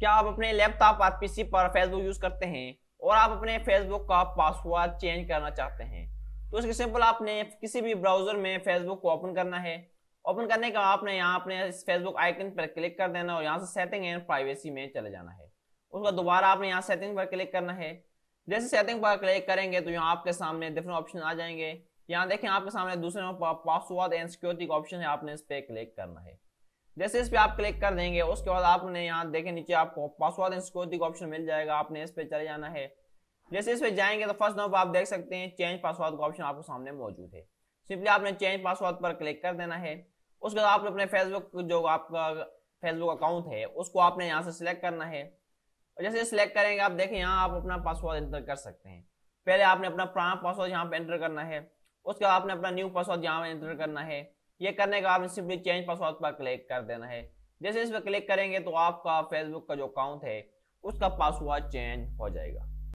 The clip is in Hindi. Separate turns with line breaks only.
क्या आप अपने लैपटॉप और पीसी पर फेसबुक यूज करते हैं और आप अपने फेसबुक का पासवर्ड चेंज करना चाहते हैं तो इसके सिंपल आपने किसी भी ब्राउजर में फेसबुक को ओपन करना है ओपन करने का आपने यहाँ अपने फेसबुक आइकन पर क्लिक कर देना और यहाँ से सेटिंग एंड प्राइवेसी में चले जाना है उसका दोबारा आपने यहाँ सेटिंग पर क्लिक करना है जैसे सेटिंग पर क्लिक करेंगे तो यहाँ आपके सामने डिफरेंट ऑप्शन आ जाएंगे यहाँ देखें आपके सामने दूसरे पासवर्ड एंड सिक्योरिटी का ऑप्शन है आपने इस पर क्लिक करना है जैसे इस पर आप क्लिक कर देंगे उसके बाद आपने यहाँ देखें नीचे आपको पासवर्ड एंड सिक्योरिटी का ऑप्शन मिल जाएगा आपने इस पर चले जाना है जैसे इस पर जाएंगे तो फर्स्ट नंबर आप देख सकते हैं चेंज पासवर्ड का ऑप्शन आपके सामने मौजूद है सिंपली आपने चेंज पासवर्ड पर क्लिक कर देना है उसके बाद आपने अपने फेसबुक जो आपका फेसबुक अकाउंट है उसको आपने यहाँ से सिलेक्ट करना है और जैसे सिलेक्ट करेंगे आप देखें यहाँ आप अपना पासवर्ड एंटर कर सकते हैं पहले आपने अपना पुराना पासवर्ड यहाँ पे एंटर करना है उसके बाद आपने अपना न्यू पासवर्ड यहाँ पे एंटर करना है ये करने के बाद सिंपली चेंज पासवर्ड पर क्लिक कर देना है जैसे इस पर क्लिक करेंगे तो आपका फेसबुक का जो अकाउंट है उसका पासवर्ड चेंज हो जाएगा